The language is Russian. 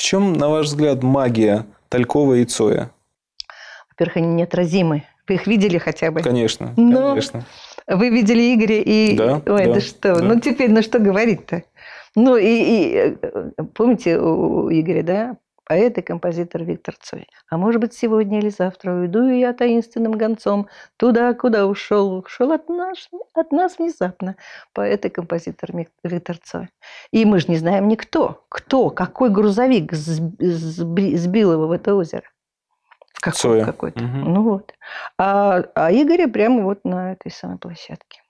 В чем, на ваш взгляд, магия Талькова и Цоя? Во-первых, они неотразимы. Вы их видели хотя бы? Конечно, Но ну, конечно. Вы видели Игоря и... Да, Ой, да, да что? Да. Ну, теперь, ну что говорить-то? Ну, и, и э, помните у Игоря, да, поэт и композитор Виктор Цой. А может быть, сегодня или завтра уйду я таинственным гонцом туда, куда ушел, ушел от нас, от нас внезапно поэт и композитор Виктор Цой. И мы же не знаем никто, кто, какой грузовик сбил его в это озеро. какой, какой-то. Угу. Ну вот. А, а Игоря прямо вот на этой самой площадке.